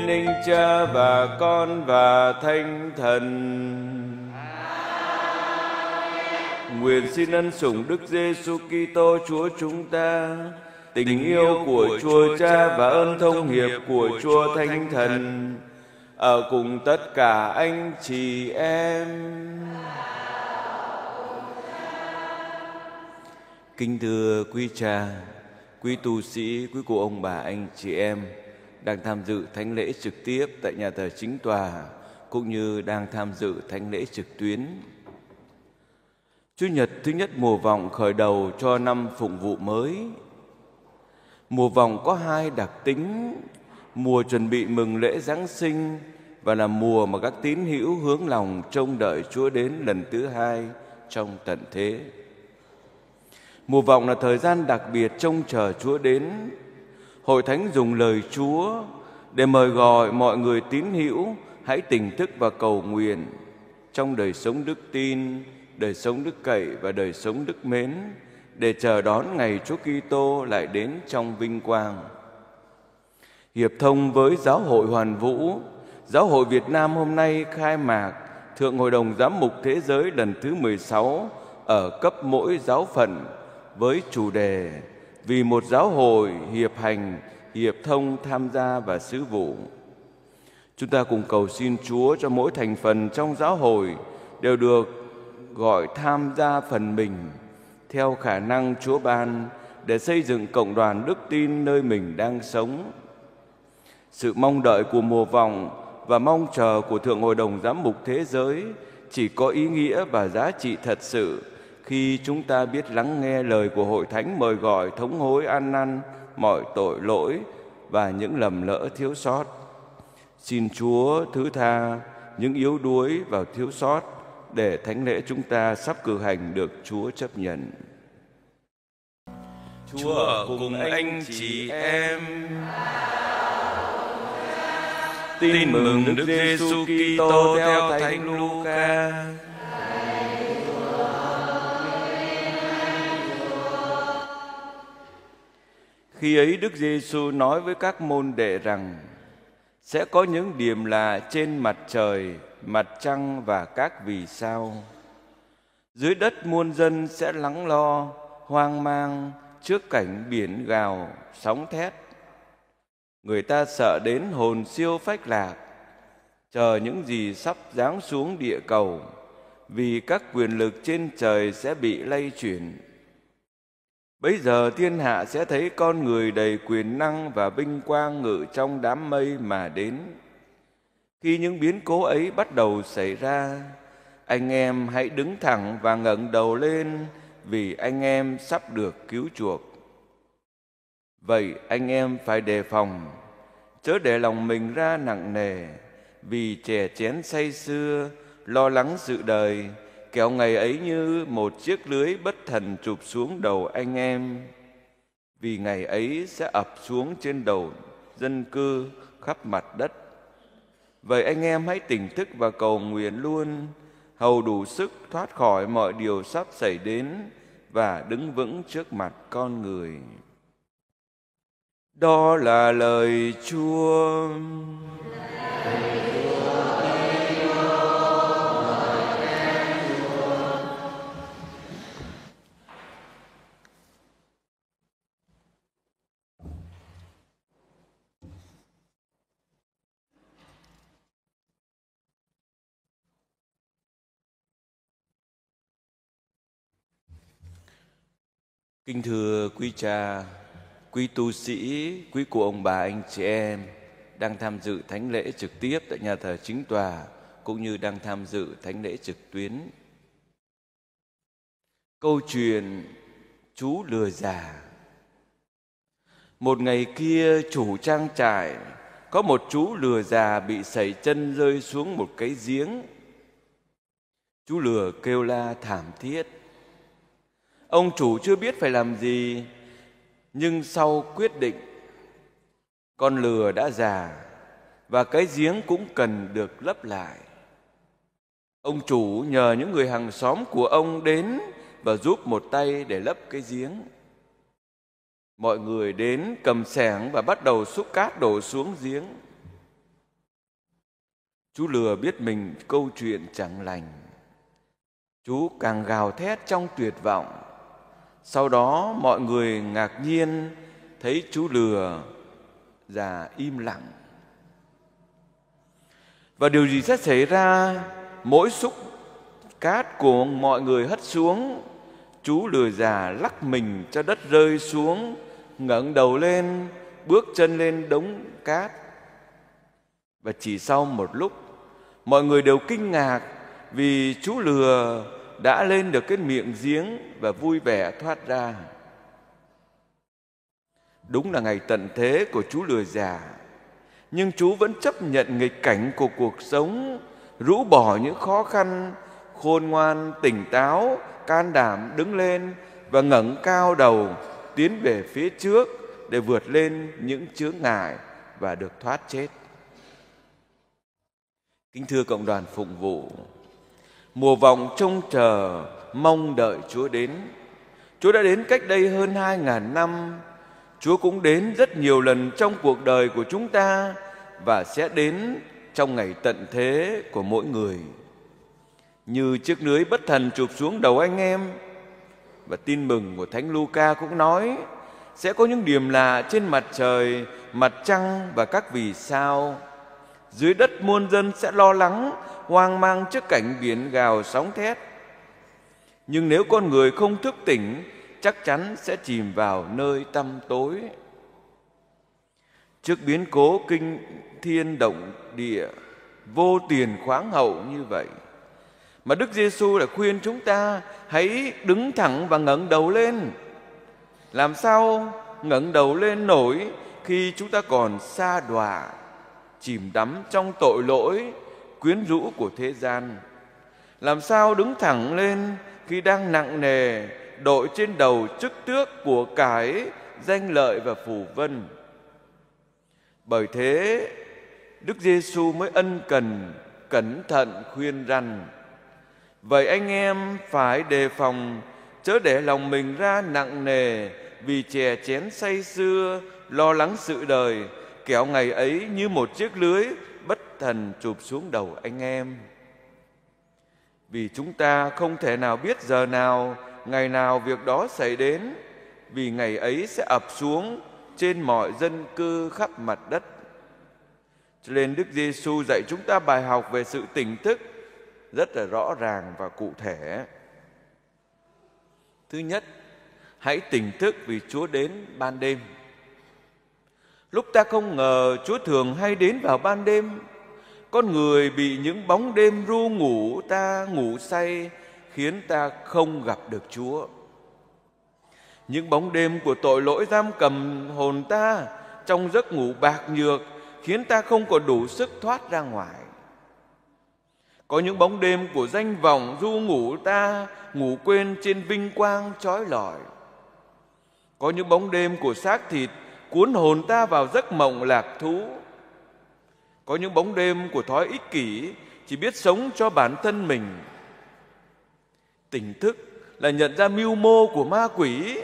Thiên Linh Cha và Con và Thánh Thần. Nguyện xin ân sủng Đức Giêsu Kitô Chúa chúng ta, tình yêu của Chúa Cha và ơn thông hiệp của Chúa Thánh Thần ở cùng tất cả anh chị em. Kính thưa quý cha, quý tu sĩ, quý cụ ông bà anh chị em, đang tham dự thánh lễ trực tiếp tại nhà thờ chính tòa cũng như đang tham dự thánh lễ trực tuyến. Chủ nhật thứ nhất mùa vọng khởi đầu cho năm phụng vụ mới. Mùa vọng có hai đặc tính, mùa chuẩn bị mừng lễ Giáng sinh và là mùa mà các tín hữu hướng lòng trông đợi Chúa đến lần thứ hai trong tận thế. Mùa vọng là thời gian đặc biệt trông chờ Chúa đến Hội Thánh dùng lời Chúa để mời gọi mọi người tín hữu hãy tỉnh thức và cầu nguyện trong đời sống đức tin, đời sống đức cậy và đời sống đức mến để chờ đón ngày Chúa Kitô lại đến trong vinh quang. Hiệp thông với Giáo hội Hoàn Vũ, Giáo hội Việt Nam hôm nay khai mạc Thượng Hội đồng Giám mục Thế giới lần thứ 16 ở cấp mỗi giáo phận với chủ đề vì một giáo hội hiệp hành, hiệp thông tham gia và sứ vụ. Chúng ta cùng cầu xin Chúa cho mỗi thành phần trong giáo hội đều được gọi tham gia phần mình theo khả năng Chúa ban để xây dựng cộng đoàn đức tin nơi mình đang sống. Sự mong đợi của mùa vòng và mong chờ của Thượng Hội đồng Giám mục Thế giới chỉ có ý nghĩa và giá trị thật sự khi chúng ta biết lắng nghe lời của hội thánh mời gọi thống hối ăn năn mọi tội lỗi và những lầm lỡ thiếu sót xin chúa thứ tha những yếu đuối và thiếu sót để thánh lễ chúng ta sắp cử hành được chúa chấp nhận chúa ở cùng anh chị em tin mừng đức giêsu kitô theo thánh luca Khi ấy Đức Giêsu nói với các môn đệ rằng sẽ có những điểm lạ trên mặt trời, mặt trăng và các vì sao. Dưới đất muôn dân sẽ lắng lo, hoang mang trước cảnh biển gào, sóng thét. Người ta sợ đến hồn siêu phách lạc, chờ những gì sắp giáng xuống địa cầu, vì các quyền lực trên trời sẽ bị lay chuyển Bây giờ thiên hạ sẽ thấy con người đầy quyền năng và vinh quang ngự trong đám mây mà đến. Khi những biến cố ấy bắt đầu xảy ra, anh em hãy đứng thẳng và ngẩng đầu lên vì anh em sắp được cứu chuộc. Vậy anh em phải đề phòng, chớ để lòng mình ra nặng nề vì trẻ chén say xưa, lo lắng sự đời kéo ngày ấy như một chiếc lưới bất thần chụp xuống đầu anh em vì ngày ấy sẽ ập xuống trên đầu dân cư khắp mặt đất vậy anh em hãy tỉnh thức và cầu nguyện luôn hầu đủ sức thoát khỏi mọi điều sắp xảy đến và đứng vững trước mặt con người đó là lời chúa Kính thưa quý cha, quý tu sĩ, quý cụ ông bà, anh chị em đang tham dự thánh lễ trực tiếp tại nhà thờ chính tòa cũng như đang tham dự thánh lễ trực tuyến. Câu chuyện chú lừa già Một ngày kia chủ trang trại có một chú lừa già bị sẩy chân rơi xuống một cái giếng. Chú lừa kêu la thảm thiết ông chủ chưa biết phải làm gì nhưng sau quyết định con lừa đã già và cái giếng cũng cần được lấp lại ông chủ nhờ những người hàng xóm của ông đến và giúp một tay để lấp cái giếng mọi người đến cầm sẻng và bắt đầu xúc cát đổ xuống giếng chú lừa biết mình câu chuyện chẳng lành chú càng gào thét trong tuyệt vọng sau đó mọi người ngạc nhiên thấy chú lừa già im lặng. Và điều gì sẽ xảy ra? Mỗi xúc cát của mọi người hất xuống, chú lừa già lắc mình cho đất rơi xuống, ngẩng đầu lên, bước chân lên đống cát. Và chỉ sau một lúc, mọi người đều kinh ngạc vì chú lừa đã lên được cái miệng giếng và vui vẻ thoát ra. Đúng là ngày tận thế của chú lừa già, nhưng chú vẫn chấp nhận nghịch cảnh của cuộc sống, rũ bỏ những khó khăn, khôn ngoan, tỉnh táo, can đảm đứng lên và ngẩng cao đầu tiến về phía trước để vượt lên những chướng ngại và được thoát chết. Kính thưa cộng đoàn phụng vụ, mùa vọng trông chờ mong đợi Chúa đến. Chúa đã đến cách đây hơn hai ngàn năm. Chúa cũng đến rất nhiều lần trong cuộc đời của chúng ta và sẽ đến trong ngày tận thế của mỗi người. Như chiếc lưới bất thần chụp xuống đầu anh em và tin mừng của Thánh Luca cũng nói sẽ có những điểm lạ trên mặt trời, mặt trăng và các vì sao. Dưới đất muôn dân sẽ lo lắng hoang mang trước cảnh biển gào sóng thét. Nhưng nếu con người không thức tỉnh, chắc chắn sẽ chìm vào nơi tăm tối. Trước biến cố kinh thiên động địa, vô tiền khoáng hậu như vậy, mà Đức Giêsu đã khuyên chúng ta hãy đứng thẳng và ngẩng đầu lên. Làm sao ngẩng đầu lên nổi khi chúng ta còn xa đọa, chìm đắm trong tội lỗi quyến rũ của thế gian làm sao đứng thẳng lên khi đang nặng nề đội trên đầu chức tước của cái danh lợi và phù vân bởi thế đức giêsu mới ân cần cẩn thận khuyên rằng vậy anh em phải đề phòng chớ để lòng mình ra nặng nề vì chè chén say xưa lo lắng sự đời kẻo ngày ấy như một chiếc lưới thần chụp xuống đầu anh em vì chúng ta không thể nào biết giờ nào ngày nào việc đó xảy đến vì ngày ấy sẽ ập xuống trên mọi dân cư khắp mặt đất cho nên đức giêsu dạy chúng ta bài học về sự tỉnh thức rất là rõ ràng và cụ thể thứ nhất hãy tỉnh thức vì chúa đến ban đêm lúc ta không ngờ chúa thường hay đến vào ban đêm con người bị những bóng đêm ru ngủ ta ngủ say khiến ta không gặp được Chúa. Những bóng đêm của tội lỗi giam cầm hồn ta trong giấc ngủ bạc nhược khiến ta không có đủ sức thoát ra ngoài. Có những bóng đêm của danh vọng ru ngủ ta ngủ quên trên vinh quang trói lọi. Có những bóng đêm của xác thịt cuốn hồn ta vào giấc mộng lạc thú có những bóng đêm của thói ích kỷ chỉ biết sống cho bản thân mình tỉnh thức là nhận ra mưu mô của ma quỷ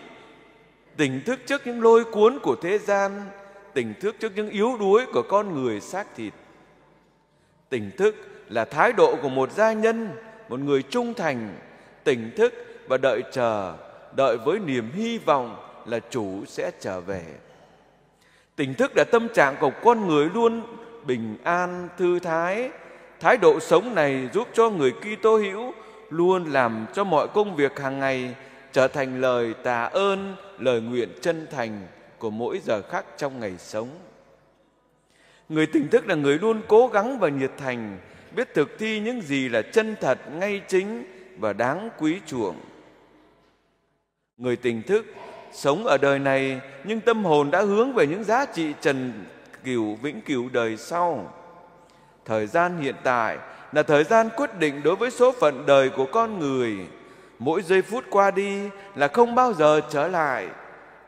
tỉnh thức trước những lôi cuốn của thế gian tỉnh thức trước những yếu đuối của con người xác thịt tỉnh thức là thái độ của một gia nhân một người trung thành tỉnh thức và đợi chờ đợi với niềm hy vọng là chủ sẽ trở về tỉnh thức là tâm trạng của con người luôn bình an, thư thái. Thái độ sống này giúp cho người Kitô hữu luôn làm cho mọi công việc hàng ngày trở thành lời tạ ơn, lời nguyện chân thành của mỗi giờ khắc trong ngày sống. Người tỉnh thức là người luôn cố gắng và nhiệt thành, biết thực thi những gì là chân thật, ngay chính và đáng quý chuộng. Người tỉnh thức sống ở đời này nhưng tâm hồn đã hướng về những giá trị trần cửu vĩnh cửu đời sau. Thời gian hiện tại là thời gian quyết định đối với số phận đời của con người. Mỗi giây phút qua đi là không bao giờ trở lại.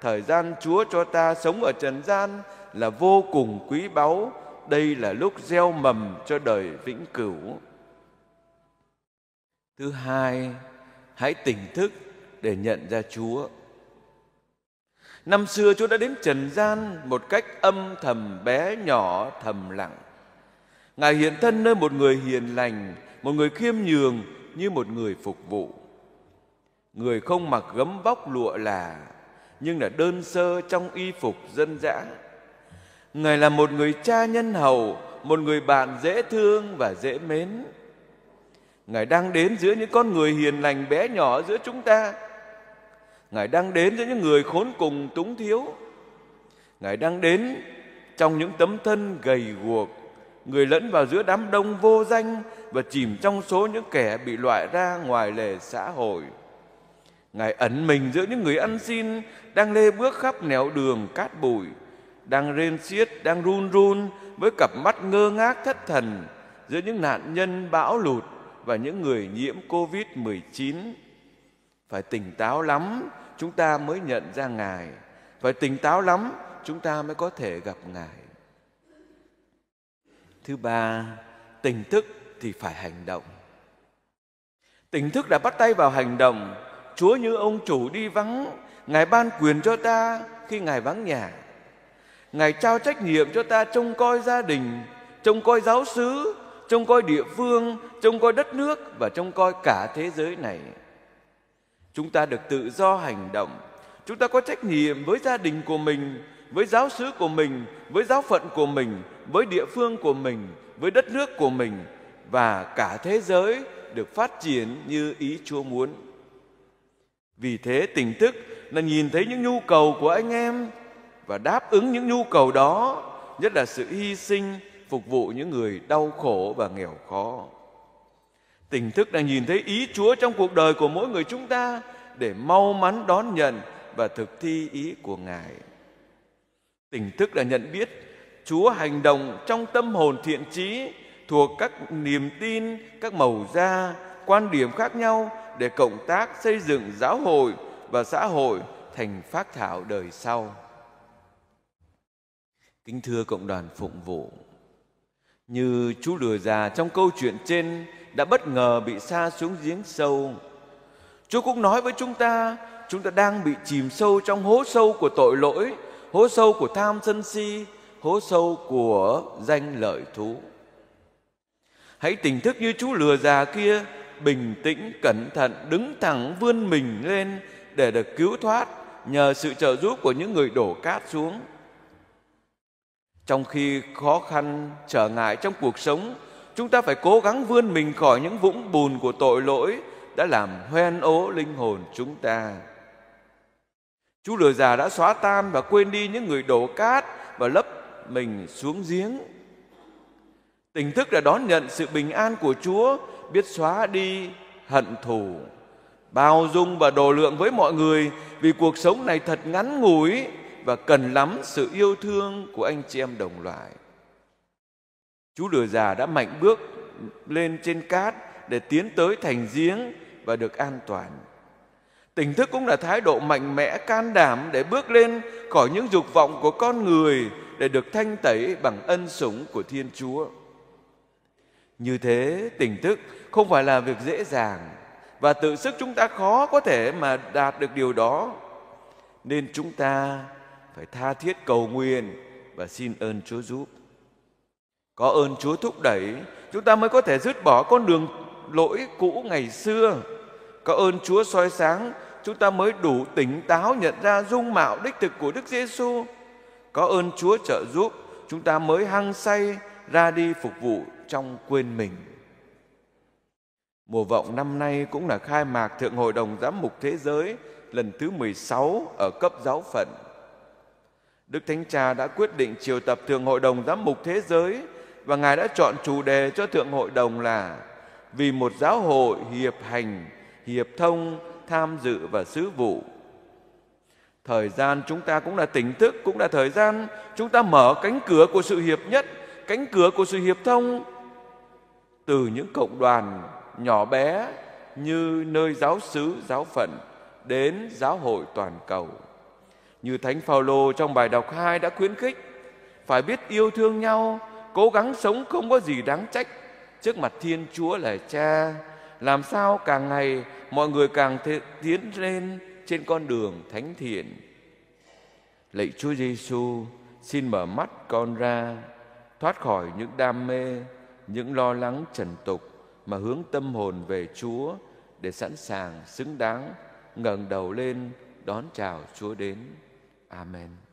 Thời gian Chúa cho ta sống ở trần gian là vô cùng quý báu. Đây là lúc gieo mầm cho đời vĩnh cửu. Thứ hai, hãy tỉnh thức để nhận ra Chúa. Năm xưa Chúa đã đến trần gian một cách âm thầm bé nhỏ thầm lặng. Ngài hiện thân nơi một người hiền lành, một người khiêm nhường như một người phục vụ. Người không mặc gấm vóc lụa là, nhưng là đơn sơ trong y phục dân dã. Ngài là một người cha nhân hậu, một người bạn dễ thương và dễ mến. Ngài đang đến giữa những con người hiền lành bé nhỏ giữa chúng ta Ngài đang đến cho những người khốn cùng túng thiếu. Ngài đang đến trong những tấm thân gầy guộc, người lẫn vào giữa đám đông vô danh và chìm trong số những kẻ bị loại ra ngoài lề xã hội. Ngài ẩn mình giữa những người ăn xin đang lê bước khắp nẻo đường cát bụi, đang rên xiết, đang run run với cặp mắt ngơ ngác thất thần giữa những nạn nhân bão lụt và những người nhiễm Covid-19 phải tỉnh táo lắm chúng ta mới nhận ra ngài phải tỉnh táo lắm chúng ta mới có thể gặp ngài thứ ba tỉnh thức thì phải hành động tỉnh thức đã bắt tay vào hành động chúa như ông chủ đi vắng ngài ban quyền cho ta khi ngài vắng nhà ngài trao trách nhiệm cho ta trông coi gia đình trông coi giáo xứ trông coi địa phương trông coi đất nước và trông coi cả thế giới này chúng ta được tự do hành động chúng ta có trách nhiệm với gia đình của mình với giáo xứ của mình với giáo phận của mình với địa phương của mình với đất nước của mình và cả thế giới được phát triển như ý chúa muốn vì thế tỉnh thức là nhìn thấy những nhu cầu của anh em và đáp ứng những nhu cầu đó nhất là sự hy sinh phục vụ những người đau khổ và nghèo khó tỉnh thức đang nhìn thấy ý chúa trong cuộc đời của mỗi người chúng ta để mau mắn đón nhận và thực thi ý của ngài tỉnh thức là nhận biết chúa hành động trong tâm hồn thiện trí thuộc các niềm tin các màu da quan điểm khác nhau để cộng tác xây dựng giáo hội và xã hội thành phát thảo đời sau kính thưa cộng đoàn phụng vụ như chú lừa già trong câu chuyện trên đã bất ngờ bị xa xuống giếng sâu. Chúa cũng nói với chúng ta, chúng ta đang bị chìm sâu trong hố sâu của tội lỗi, hố sâu của tham sân si, hố sâu của danh lợi thú. Hãy tỉnh thức như chú lừa già kia, bình tĩnh, cẩn thận, đứng thẳng vươn mình lên để được cứu thoát nhờ sự trợ giúp của những người đổ cát xuống. Trong khi khó khăn, trở ngại trong cuộc sống Chúng ta phải cố gắng vươn mình khỏi những vũng bùn của tội lỗi đã làm hoen ố linh hồn chúng ta. Chú lừa già đã xóa tan và quên đi những người đổ cát và lấp mình xuống giếng. Tỉnh thức là đón nhận sự bình an của Chúa, biết xóa đi hận thù, bao dung và đồ lượng với mọi người vì cuộc sống này thật ngắn ngủi và cần lắm sự yêu thương của anh chị em đồng loại. Chú lừa già đã mạnh bước lên trên cát để tiến tới thành giếng và được an toàn. Tỉnh thức cũng là thái độ mạnh mẽ, can đảm để bước lên khỏi những dục vọng của con người để được thanh tẩy bằng ân sủng của Thiên Chúa. Như thế, tỉnh thức không phải là việc dễ dàng và tự sức chúng ta khó có thể mà đạt được điều đó. Nên chúng ta phải tha thiết cầu nguyện và xin ơn Chúa giúp. Có ơn Chúa thúc đẩy, chúng ta mới có thể dứt bỏ con đường lỗi cũ ngày xưa. Có ơn Chúa soi sáng, chúng ta mới đủ tỉnh táo nhận ra dung mạo đích thực của Đức Giêsu. Có ơn Chúa trợ giúp, chúng ta mới hăng say ra đi phục vụ trong quên mình. Mùa vọng năm nay cũng là khai mạc Thượng Hội đồng Giám mục Thế giới lần thứ 16 ở cấp giáo phận. Đức Thánh Cha đã quyết định triệu tập Thượng Hội đồng Giám mục Thế giới và Ngài đã chọn chủ đề cho Thượng Hội đồng là vì một giáo hội hiệp hành, hiệp thông, tham dự và sứ vụ. Thời gian chúng ta cũng là tỉnh thức, cũng là thời gian chúng ta mở cánh cửa của sự hiệp nhất, cánh cửa của sự hiệp thông từ những cộng đoàn nhỏ bé như nơi giáo xứ, giáo phận đến giáo hội toàn cầu. Như Thánh Phaolô trong bài đọc 2 đã khuyến khích phải biết yêu thương nhau cố gắng sống không có gì đáng trách trước mặt Thiên Chúa là Cha. Làm sao càng ngày mọi người càng tiến lên trên con đường thánh thiện. Lạy Chúa Giêsu, xin mở mắt con ra, thoát khỏi những đam mê, những lo lắng trần tục mà hướng tâm hồn về Chúa để sẵn sàng xứng đáng ngẩng đầu lên đón chào Chúa đến. Amen.